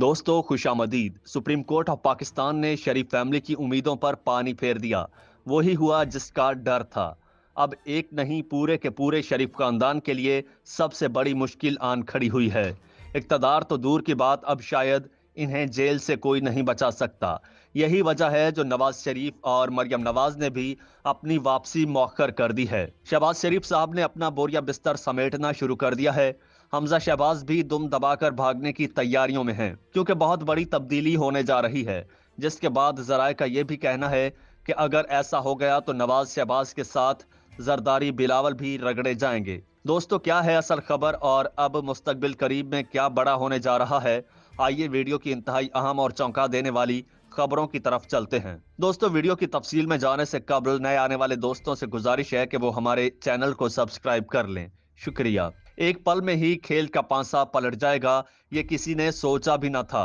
दोस्तों खुशामदीद supreme court of Pakistan ने शरीफ फैमिली की उम्मीदों पर पानी फेर दिया वही हुआ जिसका डर था अब एक नहीं पूरे के पूरे शरीफ खानदान के लिए सबसे बड़ी मुश्किल आन खड़ी हुई है इकतदार तो दूर की बात अब शायद इन्हें जेल से कोई नहीं बचा सकता यही वजह है जो नवाज शरीफ और मरियम नवाज ने भी अपनी वापसी मौखर कर दी है शहबाज शरीफ साहब ने अपना बोरिया बिस्तर समेटना शुरू कर दिया है हमजा शहबाज भी दुम दबाकर भागने की तैयारियों में हैं क्योंकि बहुत बड़ी तब्दीली होने जा रही है जिसके बाद जराए का यह भी कहना है कि अगर ऐसा हो गया तो नवाज शहबाज के साथ जरदारी बिलावल भी रगड़े जाएंगे दोस्तों क्या है असल खबर और अब मुस्तबिल करीब में क्या बड़ा होने जा रहा है आइए वीडियो की इंतहाई अहम और चौंका देने वाली खबरों की तरफ चलते हैं दोस्तों वीडियो की तफसील में जाने से कबल नए आने वाले दोस्तों से गुजारिश है कि वो हमारे चैनल को सब्सक्राइब कर लें शुक्रिया एक पल में ही खेल का पांसा पलट जाएगा ये किसी ने सोचा भी ना था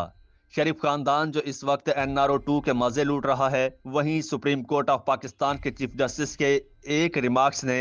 शरीफ खानदान जो इस वक्त एन आर ओ टू के मजे लूट रहा है वहीं सुप्रीम कोर्ट ऑफ पाकिस्तान के चीफ जस्टिस के एक रिमार्क्स ने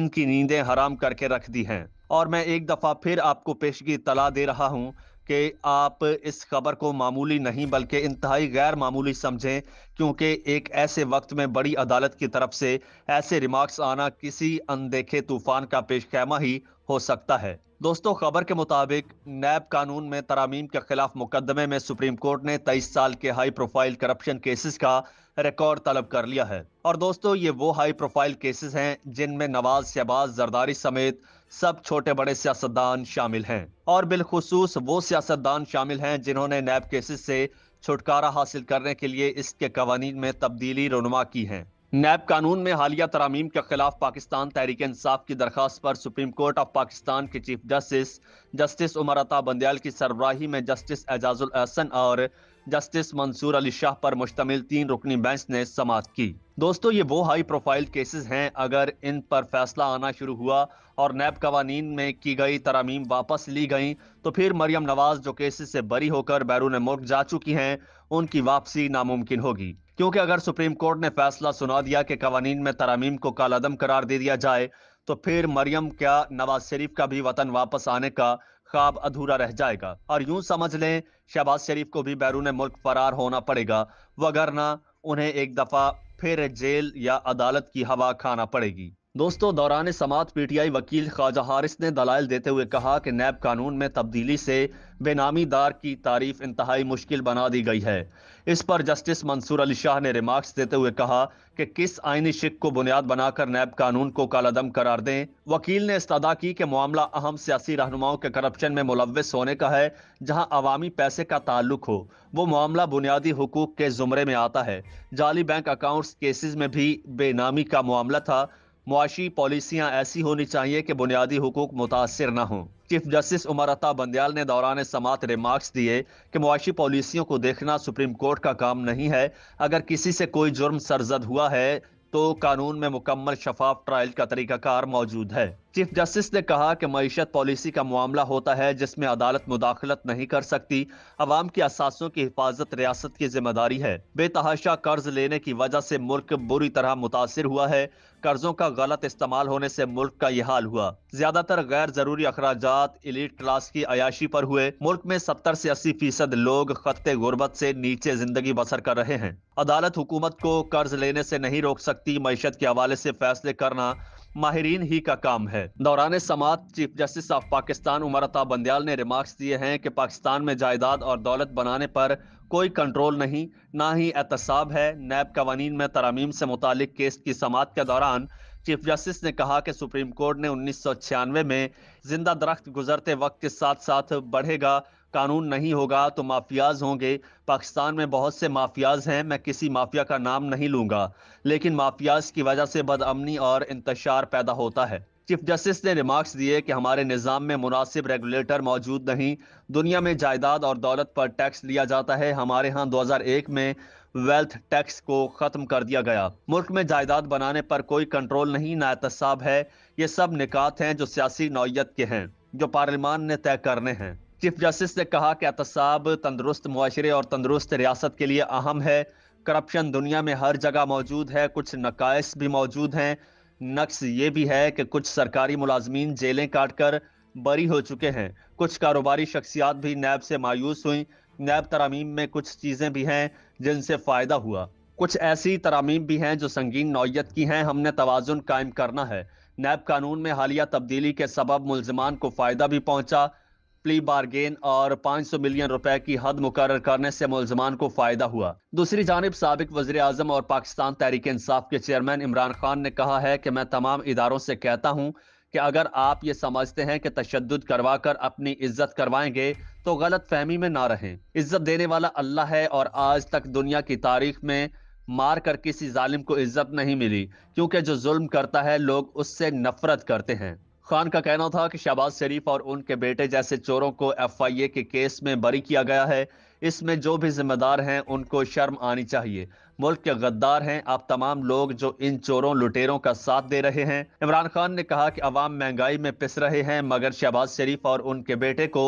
इनकी नींदें हराम करके रख दी हैं और मैं एक दफ़ा फिर आपको पेशगी तला दे रहा हूँ कि आप इस खबर को मामूली नहीं बल्कि इंतहाई गैर मामूली समझें क्योंकि एक ऐसे वक्त में बड़ी अदालत की तरफ से ऐसे रिमार्क्स आना किसी अनदेखे तूफान का पेशखैमा ही हो सकता है दोस्तों खबर के मुताबिक नैब कानून में तरामीम के खिलाफ मुकदमे में सुप्रीम कोर्ट ने तेईस साल के हाई प्रोफाइल करप्शन केसेस का रिकॉर्ड तलब कर लिया है और दोस्तों ये वो हाई प्रोफाइल केसेस हैं जिनमें नवाज शहबाज जरदारी समेत सब छोटे बड़े सियासतदान शामिल हैं और बिलखसूस वो सियासतदान शामिल हैं जिन्होंने नैब केसेस से छुटकारा हासिल करने के लिए इसके कवानीन में तब्दीली रनुमा की है नैब कानून में हालिया तरामीम के खिलाफ पाकिस्तान तहरीक इंसाफ की दरखास्त पर सुप्रीम कोर्ट ऑफ पाकिस्तान के चीफ जस्टिस जस्टिस उमर अता बंदयाल की सरबराही में जस्टिस एजाजुल अहसन और जस्टिस मंसूर अली शाह पर मुश्तमिल तीन रुकनी बेंच ने समाप्त की दोस्तों ये वो हाई प्रोफाइल केसेस हैं अगर इन पर फैसला आना शुरू हुआ और नैब कवानीन में की गई तरामीम वापस ली गई तो फिर मरियम नवाज जो केसेस से बरी होकर बैरून मुल्क जा चुकी हैं उनकी वापसी नामुमकिन होगी क्योंकि अगर सुप्रीम कोर्ट ने फैसला सुना दिया कि कवानीन में तरामीम को कालादम करार दे दिया जाए तो फिर मरियम क्या नवाज शरीफ का भी वतन वापस आने का ख्वाब अधूरा रह जाएगा और यूं समझ लें शहबाज शरीफ को भी बैरून मुल्क फरार होना पड़ेगा वगरना उन्हें एक दफ़ा फिर जेल या अदालत की हवा खाना पड़ेगी दोस्तों दौरान समात पीटीआई वकील ख्वाजा हारिस ने दलाल देते हुए कहा कि नैब कानून में तब्दीली से बेनामी दार की तारीफ इंतहाई मुश्किल बना दी गई है इस पर जस्टिस मंसूर अली शाह ने रिमार्क्स देते हुए कहा कि किस आइनी शिक को बुनियाद बनाकर नैब कानून को कालादम करार दें वकील ने इस्तदा की कि मामला अहम सियासी रहनुमाओं के करप्शन में मुलविस होने का है जहाँ अवामी पैसे का ताल्लुक हो वो मामला बुनियादी हकूक के जुमरे में आता है जाली बैंक अकाउंट्स केसेज में भी बेनामी का मामला था मुआशी पॉलिसियाँ ऐसी होनी चाहिए कि बुनियादी हकूक मुतासर न हों चीफ जस्टिस उमर अता बंदयाल ने दौरान समात रिमार्क्स दिए कि मुआशी पॉलिसियों को देखना सुप्रीम कोर्ट का काम नहीं है अगर किसी से कोई जुर्म सरजद हुआ है तो कानून में मुकम्मल शफाफ ट्रायल का तरीकाकार मौजूद है चीफ जस्टिस ने कहा कि मीशत पॉलिसी का मामला होता है जिसमें अदालत मुदाखलत नहीं कर सकती अवाम के असासों की हिफाजत रियासत की जिम्मेदारी है बेतहाशा कर्ज लेने की वजह से मुल्क बुरी तरह मुतासर हुआ है कर्जों का गलत इस्तेमाल होने से मुल्क का यह हाल हुआ ज्यादातर गैर जरूरी अखराज इलीट क्लास की अयाशी पर हुए मुल्क में सत्तर से अस्सी फीसद लोग खत्ते गुर्बत से नीचे जिंदगी बसर कर रहे हैं अदालत हुकूमत को कर्ज लेने से नहीं रोक सकती मीशत के हवाले से फैसले करना माहरीन ही का काम है दौरान समात chief justice of Pakistan उमरता Bandial ने रिमार्क्स दिए हैं कि पाकिस्तान में जायदाद और दौलत बनाने पर कोई कंट्रोल नहीं ना ही एहतसाब है नैब कवानीन में तरामीम से मुतल केस की समात के दौरान चीफ जस्टिस ने कहा कि सुप्रीम कोर्ट ने उन्नीस सौ छियानवे में जिंदा दरख्त गुजरते वक्त के साथ साथ बढ़ेगा कानून नहीं होगा तो माफियाज होंगे पाकिस्तान में बहुत से माफियाज हैं मैं किसी माफिया का नाम नहीं लूंगा लेकिन माफियाज की वजह से बदअमनी और इंतशार पैदा होता है चीफ जस्टिस ने रिमार्क्स दिए कि हमारे निज़ाम में मुनासिब रेगुलेटर मौजूद नहीं दुनिया में जायदाद और दौलत पर टैक्स लिया जाता है हमारे यहाँ 2001 में वेल्थ टैक्स को ख़त्म कर दिया गया मुल्क में जायदाद बनाने पर कोई कंट्रोल नहीं नातसाब है ये सब निकात हैं जो सियासी नौीयत के हैं जो पार्लियमान ने तय करने हैं चीफ जस्टिस ने कहा कि एहतसाब तंदरुस्त माशरे और तंदरुस्त रियासत के लिए अहम है करप्शन दुनिया में हर जगह मौजूद है कुछ नकाइस भी मौजूद हैं नक्स ये भी है कि कुछ सरकारी मुलाजमीन जेलें काटकर बरी हो चुके हैं कुछ कारोबारी शख्सियात भी नैब से मायूस हुई नैब तरामीम में कुछ चीज़ें भी हैं जिनसे फ़ायदा हुआ कुछ ऐसी तरामीम भी हैं जो संगीन नौीयत की हैं हमने तोज़ुन कायम करना है नैब कानून में हालिया तब्दीली के सबब मुलजमान को फ़ायदा भी पहुँचा प्ली बारगेन और 500 मिलियन रुपए की हद मुकर करने से मुलजमान को फायदा हुआ दूसरी जानब सबक वजी अजम और पाकिस्तान तहरीक इंसाफ के चेयरमैन इमरान खान ने कहा है कि मैं तमाम इदारों से कहता हूँ कि अगर आप ये समझते हैं कि तशद करवा कर अपनी इज्जत करवाएंगे तो गलत फहमी में ना रहें इज्जत देने वाला अल्लाह है और आज तक दुनिया की तारीख में मार कर किसी जालिम को इज्जत नहीं मिली क्योंकि जो जुल्म करता है लोग उससे नफरत करते हैं खान का कहना था कि शहबाज शरीफ और उनके बेटे जैसे चोरों को एफआईए के केस में बरी किया गया है इसमें जो भी जिम्मेदार हैं उनको शर्म आनी चाहिए मुल्क के गद्दार हैं आप तमाम लोग जो इन चोरों लुटेरों का साथ दे रहे हैं इमरान खान ने कहा कि अवाम महंगाई में पिस रहे हैं मगर शहबाज शरीफ और उनके बेटे को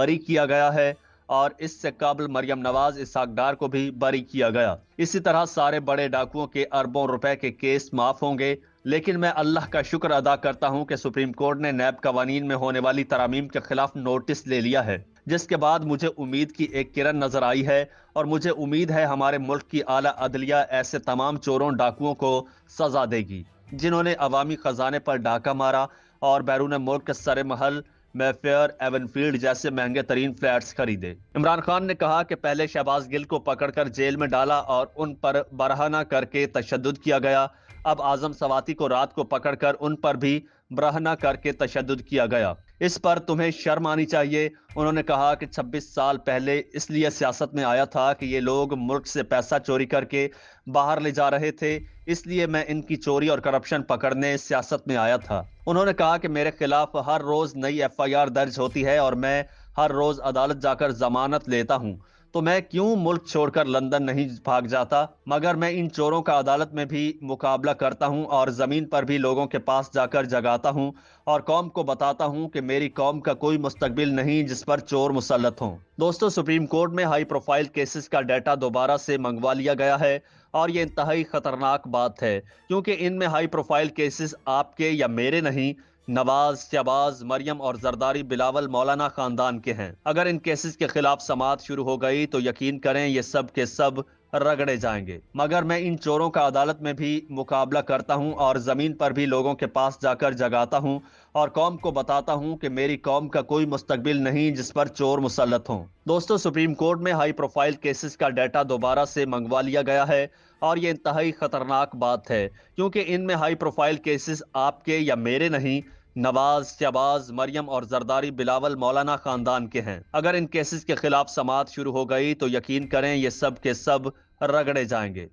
बरी किया गया है और इससे कबल मरियम नवाज इसहाकडार को भी बरी किया गया इसी तरह सारे बड़े डाकुओं के अरबों रुपए के केस माफ होंगे लेकिन मैं अल्लाह का शुक्र अदा करता हूं कि सुप्रीम कोर्ट ने नैब कवानीन में होने वाली तरामीम के खिलाफ नोटिस ले लिया है जिसके बाद मुझे उम्मीद की एक किरण नजर आई है और मुझे उम्मीद है हमारे मुल्क की आला अदलिया ऐसे तमाम चोरों डाकुओं को सजा देगी जिन्होंने अवामी खजाने पर डाका मारा और बैरून मुल्क के सर महल मेफेयर एवनफील्ड जैसे महंगे तरीन फ्लैट्स खरीदे इमरान खान ने कहा कि पहले शहबाज गिल को पकड़कर जेल में डाला और उन पर बरहना करके तशद किया गया अब आजम सवाती को रात को पकड़कर उन पर भी बरहना करके तशद किया गया इस पर तुम्हें शर्म आनी चाहिए उन्होंने कहा कि 26 साल पहले इसलिए सियासत में आया था कि ये लोग मुल्क से पैसा चोरी करके बाहर ले जा रहे थे इसलिए मैं इनकी चोरी और करप्शन पकड़ने सियासत में आया था उन्होंने कहा कि मेरे खिलाफ हर रोज़ नई एफआईआर दर्ज होती है और मैं हर रोज़ अदालत जाकर जमानत लेता हूँ तो मैं क्यों मुल्क छोड़कर लंदन नहीं भाग जाता मगर मैं इन चोरों का अदालत में भी मुकाबला करता हूं और ज़मीन पर भी लोगों के पास जाकर जगाता हूं और कौम को बताता हूं कि मेरी कौम का कोई मुस्तबिल नहीं जिस पर चोर मुसलत हों दोस्तों सुप्रीम कोर्ट में हाई प्रोफाइल केसेस का डाटा दोबारा से मंगवा लिया गया है और ये इंतहाई ख़तरनाक बात है क्योंकि इनमें हाई प्रोफाइल केसेस आपके या मेरे नहीं नवाज शहबाज मरियम और जरदारी बिलावल मौलाना खानदान के हैं अगर इन केसेस के खिलाफ समात शुरू हो गई तो यकीन करें ये सब के सब रगड़े जाएंगे मगर मैं इन चोरों का अदालत में भी मुकाबला करता हूं और ज़मीन पर भी लोगों के पास जाकर जगाता हूं और कौम को बताता हूं कि मेरी कौम का कोई मुस्तबिल नहीं जिस पर चोर मुसलत हों दोस्तों सुप्रीम कोर्ट में हाई प्रोफाइल केसेस का डाटा दोबारा से मंगवा लिया गया है और ये इंतहाई ख़तरनाक बात है क्योंकि इनमें हाई प्रोफाइल केसेस आपके या मेरे नहीं नवाज शहबाज मरियम और जरदारी बिलावल मौलाना खानदान के हैं अगर इन केसेस के खिलाफ समात शुरू हो गई तो यकीन करें ये सब के सब रगड़े जाएंगे